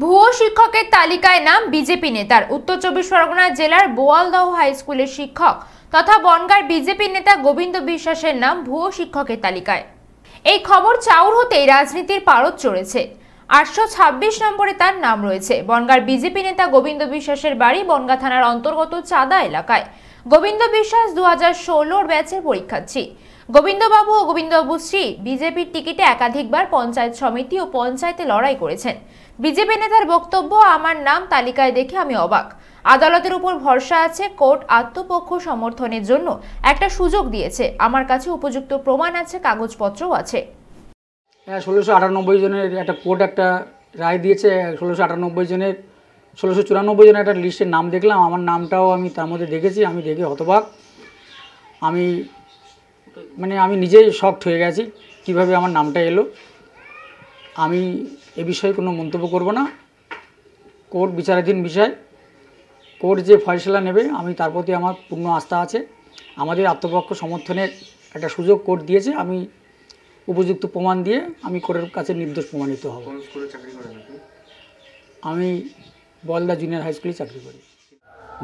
ভুয়ো শিক্ষকের তালিকায় নাম বিজেপি নেতার উত্তর চব্বিশ পরগনা জেলার বোয়ালদহ হাই স্কুলের শিক্ষক তথা বনগার বিজেপি নেতা গোবিন্দ বিশ্বাসের নাম ভুয়ো শিক্ষকের তালিকায় এই খবর চাউর হতেই রাজনীতির পারদ চড়েছে আটশো ছাব্বিশ নম্বরে তার নাম রয়েছে বনগার বিজেপি নেতা গোবিন্দ বিশ্বাসের বাড়ি বনগা থানার অন্তর্গত চাঁদা এলাকায় গোবিন্দ বিশ্বাস দু হাজার ষোলোর ব্যাচের পরীক্ষার্থী গোবিন্দবাবু ও গোবিন্দবাবু শ্রী বিজেপির টিকিটে একাধিকবার পঞ্চায়েত সমিতি ও পঞ্চায়েতে লড়াই করেছেন বিজেপি নেতার বক্তব্য আমার নাম তালিকায় দেখে আমি অবাক আদালতের উপর ভরসা আছে কোর্ট আত্মপক্ষ সমর্থনের জন্য একটা সুযোগ দিয়েছে আমার কাছে উপযুক্ত প্রমাণ আছে কাগজপত্রও আছে হ্যাঁ ষোলোশো আটানব্বই জনের একটা কোর্ট একটা রায় দিয়েছে ষোলোশো আটানব্বই জনের ষোলোশো চুরানব্বই জনের একটা লিস্টের নাম দেখলাম আমার নামটাও আমি তার মধ্যে দেখেছি আমি দেখে হতবাক আমি মানে আমি নিজেই শক্ট হয়ে গেছি কিভাবে আমার নামটা এলো আমি এ বিষয়ে কোনো মন্তব্য করব না কোর্ট বিচারাধীন বিষয় কোর্ট যে ফয়সলা নেবে আমি তার প্রতি আমার পূর্ণ আস্থা আছে আমাদের আত্মপক্ষ সমর্থনের একটা সুযোগ কোর্ট দিয়েছে আমি উপযুক্ত প্রমাণ দিয়ে আমি কোর্টের কাছে নির্দোষ প্রমাণিত হব আমি বলদা জুনিয়র হাই স্কুলে চাকরি করি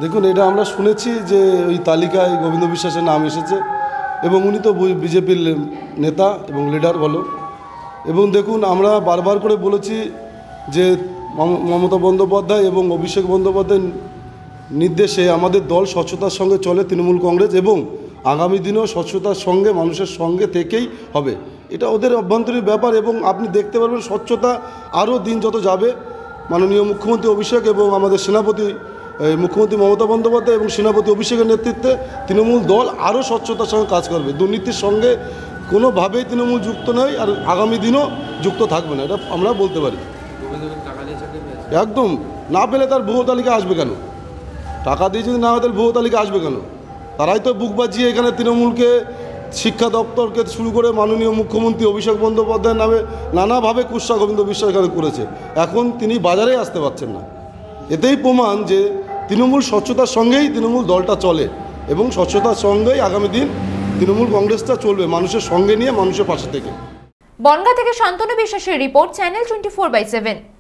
দেখুন এটা আমরা শুনেছি যে ওই তালিকায় গোবিন্দ বিশ্বাসের নাম এসেছে এবং উনি তো বিজেপির নেতা এবং লিডার বলো এবং দেখুন আমরা বারবার করে বলেছি যে মমতা বন্দ্যোপাধ্যায় এবং অভিষেক বন্দ্যোপাধ্যায়ের নির্দেশে আমাদের দল স্বচ্ছতার সঙ্গে চলে তৃণমূল কংগ্রেস এবং আগামী দিনেও স্বচ্ছতার সঙ্গে মানুষের সঙ্গে থেকেই হবে এটা ওদের অভ্যন্তরীণ ব্যাপার এবং আপনি দেখতে পারবেন স্বচ্ছতা আরও দিন যত যাবে মাননীয় মুখ্যমন্ত্রী অভিষেক এবং আমাদের সেনাপতি মুখ্যমন্ত্রী মমতা বন্দ্যোপাধ্যায় এবং সেনাপতি অভিষেকের নেতৃত্বে তৃণমূল দল আরও স্বচ্ছতার সঙ্গে কাজ করবে দুর্নীতির সঙ্গে কোনোভাবেই তৃণমূল যুক্ত নেই আর আগামী দিনও যুক্ত থাকবে না এটা আমরা বলতে পারি একদম না পেলে তার ভুয়ো তালিকা আসবে কেন টাকা দিয়ে যদি না হয় তাহলে ভুয়ো তালিকা আসবে কেন তারাই তো বুক বাজিয়ে এখানে তৃণমূলকে শিক্ষা দপ্তরকে শুরু করে মাননীয় মুখ্যমন্ত্রী অভিষেক বন্দ্যোপাধ্যায়ের নামে নানাভাবে কুৎসা গোবিন্দ বিশ্বাস করেছে এখন তিনি বাজারে আসতে পারছেন না এতেই প্রমাণ যে তৃণমূল স্বচ্ছতার সঙ্গেই তৃণমূল দলটা চলে এবং স্বচ্ছতার সঙ্গেই আগামী দিন তৃণমূল কংগ্রেসটা চলবে মানুষের সঙ্গে নিয়ে মানুষের পাশে থেকে বনগা থেকে শান্তনু বিশ্বাসের report channel twenty four by seven